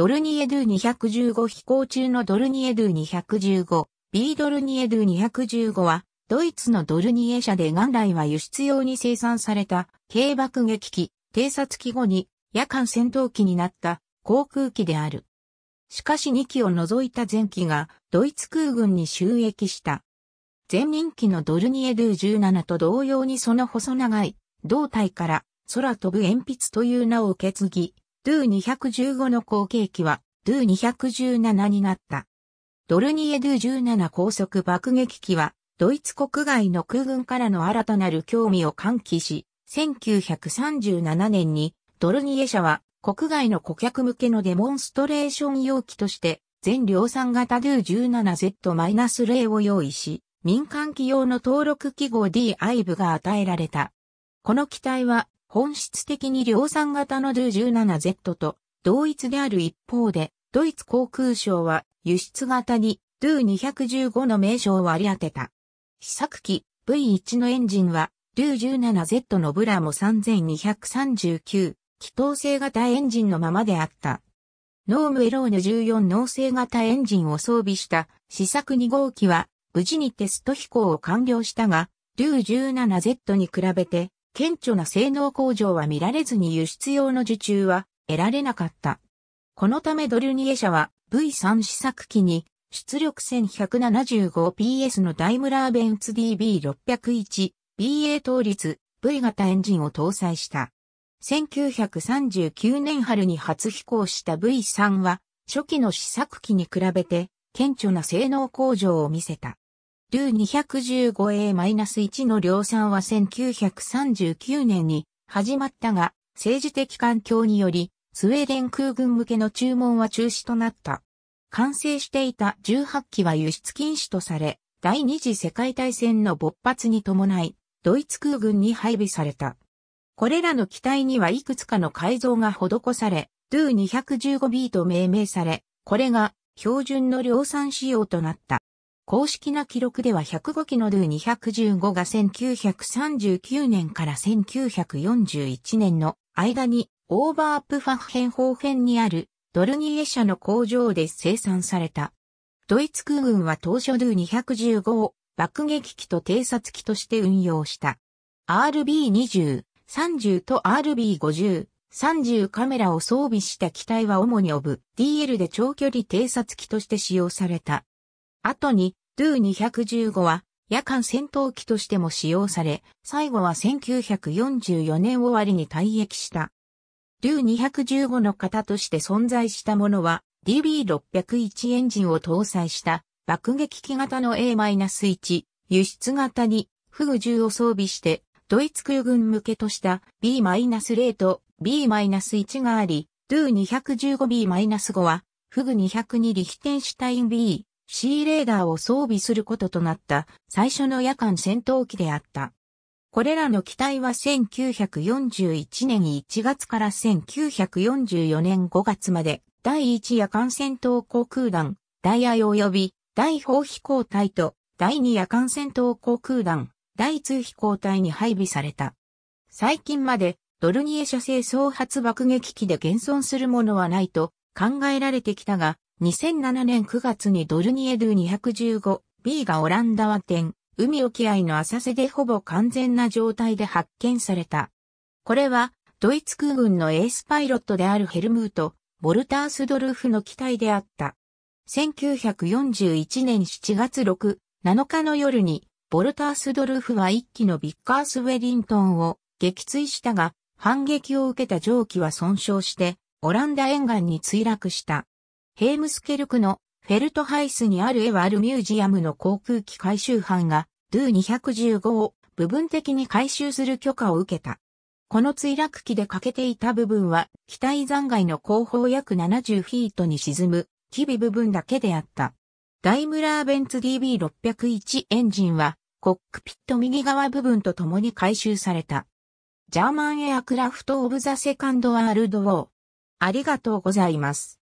ドルニエドゥ215飛行中のドルニエドゥ 215B ドルニエドゥ215はドイツのドルニエ社で元来は輸出用に生産された軽爆撃機、偵察機後に夜間戦闘機になった航空機である。しかし2機を除いた前機がドイツ空軍に収益した。前任機のドルニエドゥ17と同様にその細長い胴体から空飛ぶ鉛筆という名を受け継ぎ、ドゥ215の後継機は、ドゥ217になった。ドルニエドゥ17高速爆撃機は、ドイツ国外の空軍からの新たなる興味を喚起し、1937年にドルニエ社は国外の顧客向けのデモンストレーション容器として全量産型ゥー1 7 z 0を用意し、民間機用の登録記号 D i v e が与えられた。この機体は本質的に量産型の Do17Z と同一である一方で、ドイツ航空省は輸出型に Do215 の名称を割り当てた。試作機 V1 のエンジンは Do17Z のブラも3239気筒性型エンジンのままであった。ノームエローヌ14脳性型エンジンを装備した試作2号機は無事にテスト飛行を完了したが、ルー 17Z に比べて顕著な性能向上は見られずに輸出用の受注は得られなかった。このためドルニエ社は V3 試作機に出力 1175PS のダイムラーベンツ DB601 BA 倒立 V 型エンジンを搭載した。1939年春に初飛行した V3 は初期の試作機に比べて顕著な性能向上を見せた。ルー 215A-1 の量産は1939年に始まったが、政治的環境により、スウェーデン空軍向けの注文は中止となった。完成していた18機は輸出禁止とされ、第二次世界大戦の勃発に伴い、ドイツ空軍に配備された。これらの機体にはいくつかの改造が施され、ドゥ 215B と命名され、これが標準の量産仕様となった。公式な記録では105機のルー215が1939年から1941年の間にオーバープファッヘン方辺にあるドルニエ社の工場で生産された。ドイツ空軍は当初ルー215を爆撃機と偵察機として運用した。RB20、30と RB50、30カメラを装備した機体は主にオブ DL で長距離偵察機として使用された。後にドー215は夜間戦闘機としても使用され、最後は1944年終わりに退役した。ドゥ215の型として存在したものは DB601 エンジンを搭載した爆撃機型の A-1 輸出型にフグ10を装備してドイツ空軍向けとした B-0 と B-1 があり、ドゥ 215B-5 はフグ202リヒテンシュタイン B シーレーダーを装備することとなった最初の夜間戦闘機であった。これらの機体は1941年1月から1944年5月まで第1夜間戦闘航空団、第イ及び第4飛行隊と第2夜間戦闘航空団、第2飛行隊に配備された。最近までドルニエ社製総発爆撃機で現存するものはないと考えられてきたが、2007年9月にドルニエドゥ 215B がオランダ和点海沖合の浅瀬でほぼ完全な状態で発見された。これは、ドイツ空軍のエースパイロットであるヘルムート、ボルタースドルフの機体であった。1941年7月6、7日の夜に、ボルタースドルフは1機のビッカースウェリントンを撃墜したが、反撃を受けた蒸気は損傷して、オランダ沿岸に墜落した。ヘームスケルクのフェルトハイスにあるエワールミュージアムの航空機回収班が、ドゥ215を部分的に回収する許可を受けた。この墜落機で欠けていた部分は、機体残骸の後方約70フィートに沈む、機微部分だけであった。ダイムラーベンツ DB601 エンジンは、コックピット右側部分と共に回収された。ジャーマンエアクラフトオブザセカンドワールドウォー。ありがとうございます。